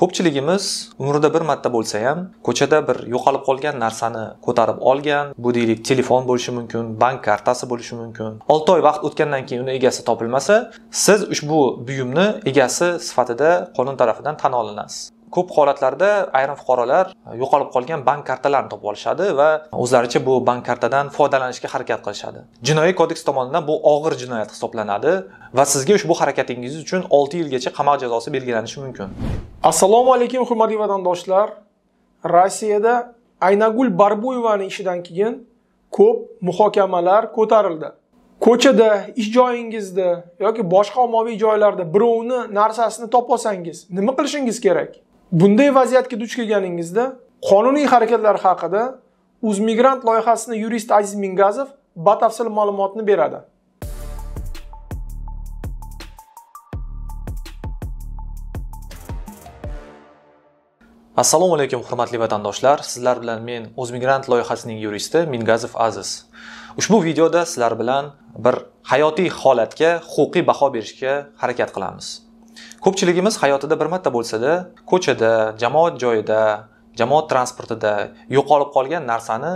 ko'pchiligimiz umrida bir marta bo'lsa ham ko'chada bir yo'qolib qolgan narsani ko'tarib olgan bu deylik telefon bo'lishi mumkin bank kartasi bo'lishi mumkin olti oy vaqt o'tgandan keyin uni egasi topilmasa siz ushbu buyumni egasi sifatida qonun tarafidan tan olinasiz ko'p holatlarda ayrim fuqarolar e, yo'qolib qolgan bank kartalarini topib olishadi va o'zlaricha bu bank kartadan foydalanishga harakat qilishadi jinoiy kodeks tomonidan bu og'ir jinoyat hisoblanadi va sizga ushbu harakatingiz uchun olti yilgacha qamoq jazosi belgilanishi mumkin assalomu alaykum hurmatli vatandoshlar rossiyada aynagul barbuyevani ishidan keyin ko'p muhokamalar ko'tarildi ko'chada ish joyingizda yoki boshqa ommaviy joylarda birovni narsasini topolsangiz nima qilishingiz kerak Bunday vaziyatga duch kelganingizda qonuniy harakatlar haqida o'zmigrant loyihasini yurist Aziz Mingazov batafsil ma'lumotni beradi. assalomu alaykum hurmatli vatandoshlar sizlar bilan men o'zmigrant loyihasining yuristi mingazov aziz ushbu videoda sizlar bilan bir hayotiy holatga huquqiy baho berishga harakat qilamiz ko'pchiligimiz hayotida bir marta bo'lsada ko'chada jamoat joyida jamoat transportida yo'qolib qolgan narsani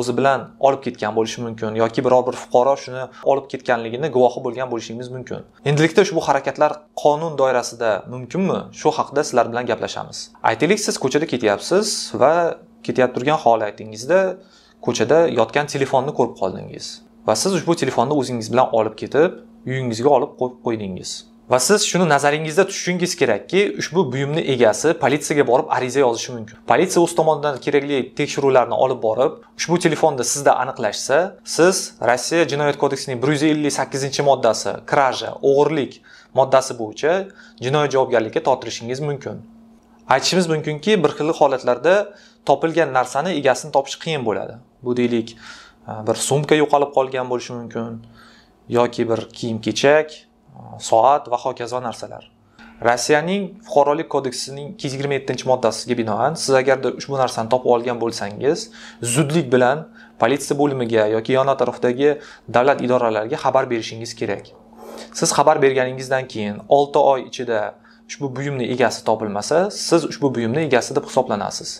o'zi bilan olib ketgan bo'lishi mumkin yoki biror bir fuqaro shuni olib ketganligini guvohi bo'lgan bo'lishingiz mumkin endilikda ushbu harakatlar qonun doirasida mumkinmi shu haqida sizlar bilan gaplashamiz aytaylik siz ko'chada ketyapsiz va ketayotib turgan holatingizda ko'chada yotgan telefonni ko'rib qoldingiz va siz ushbu telefonni o'zingiz bilan olib ketib uyingizga olib qo'yib qo'ydingiz Va siz shuni nazaringizda tutishingiz kerakki, ushbu buyumni egasi politsiyaga borib ariza yozishi mumkin. Politsiya o'z tomonidan kerakli tekshiruvlarni olib borib, ushbu telefonda sizda aniqlashsa, siz Rossiya jinoyat kodeksining 158-moddasi, kraja, o'g'irlik moddasi bo'yicha jinoyat javobgarlikka tortilishingiz mumkin. Aytishimiz mumkinki, bir xil holatlarda topilgan narsani egasini topish qiyin bo'ladi. Bu deylik, e, bir sumka yo'qolib qolgan bo'lishi mumkin yoki bir kiyim kechak soat va hokazo narsalar rossiyaning fuqarolik kodeksining ikki yuz yigirma yettinchi moddasiga binoan siz agarda ushbu narsani topib olgan bo'lsangiz zudlik bilan politsiya bo'limiga yoki yon atrofdagi davlat idoralariga xabar berishingiz kerak siz xabar berganingizdan keyin olti oy ichida ushbu buyumni egasi topilmasa siz ushbu buyumni egasi deb hisoblanasiz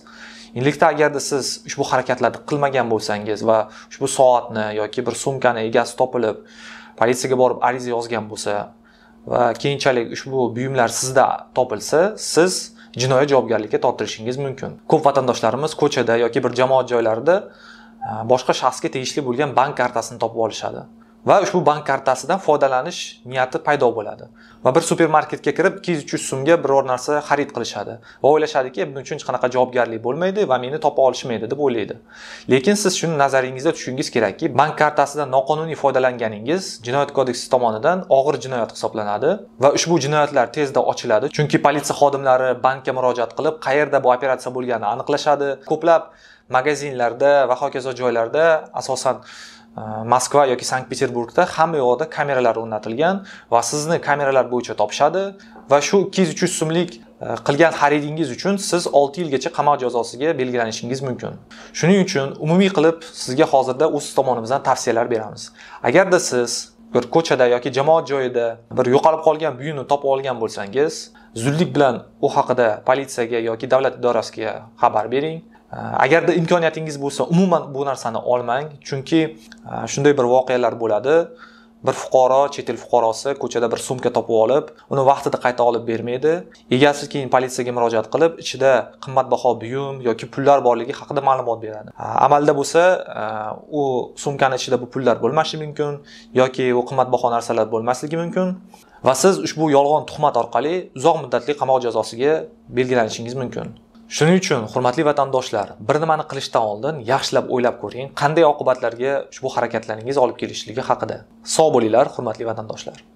endilikda agarda siz ushbu harakatlarni qilmagan bo'lsangiz va ushbu soatni yoki bir sumkani egasi topilib politsiyaga borib ariza yozgan bo'lsa va keyinchalik ushbu buyumlar sizda topilsa siz jinoiy javobgarlikka tortilishingiz mumkin ko'p vatandoshlarimiz ko'chada yoki bir jamoat joylarida e, boshqa shaxsga tegishli bo'lgan bank kartasini topib olishadi va ushbu bank kartasidan foydalanish niyati paydo bo'ladi va bir supermarketga kirib ikki yuz uch yuz so'mga biror narsa xarid qilishadi va o'ylashadiki buning uchun hech qanaqa javobgarlik bo'lmaydi va meni topa olishmaydi deb o'ylaydi lekin siz shuni nazaringizda tutishingiz kerakki bank kartasidan noqonuniy foydalanganingiz jinoyat kodeksi tomonidan og'ir jinoyat hisoblanadi va ushbu jinoyatlar tezda ochiladi chunki politsiya xodimlari bankka murojaat qilib qayerda bu operatsiya bo'lganini aniqlashadi ko'plab magazinlarda va hokazo joylarda asosan moskva э, yoki sankt peterburgda hamma yoqda kameralar o'rnatilgan va sizni kameralar bo'yicha topishadi va shu ikki yuz uch yuz so'mlik e, qilgan xaridingiz uchun siz olti yilgacha qamoq jazosiga belgilanishingiz mumkin shuning uchun umumiy qilib sizga hozirda o'z tomonimizdan tavsiyalar beramiz agarda siz bir ko'chada yoki jamoat joyida bir yo'qolib qolgan buyumni topib olgan bo'lsangiz zudlik bilan u haqida politsiyaga yoki davlat idorasiga xabar bering Э, agarda imkoniyatingiz bo'lsa umuman bu narsani olmang chunki e, shunday bir voqealar bo'ladi bir fuqaro chet el fuqarosi ko'chada bir sumka topib olib uni vaqtida qayta olib bermaydi egasi keyin politsiyaga murojaat qilib ichida qimmatbaho buyum yoki pullar borligi haqida ma'lumot beradi e, amalda bo'lsa e, u sumkani ichida bu pullar bo'lmasligi mumkin yoki u qimmatbaho narsalar bo'lmasligi mumkin va siz ushbu yolg'on tuhmat orqali uzoq muddatli qamoq jazosiga belgilanishingiz mumkin shuning uchun hurmatli vatandoshlar bir nimani qilishdan oldin yaxshilab o'ylab ko'ring qanday oqibatlarga ushbu harakatlaringiz olib kelishligi haqida sog' bo'linglar hurmatli vatandoshlar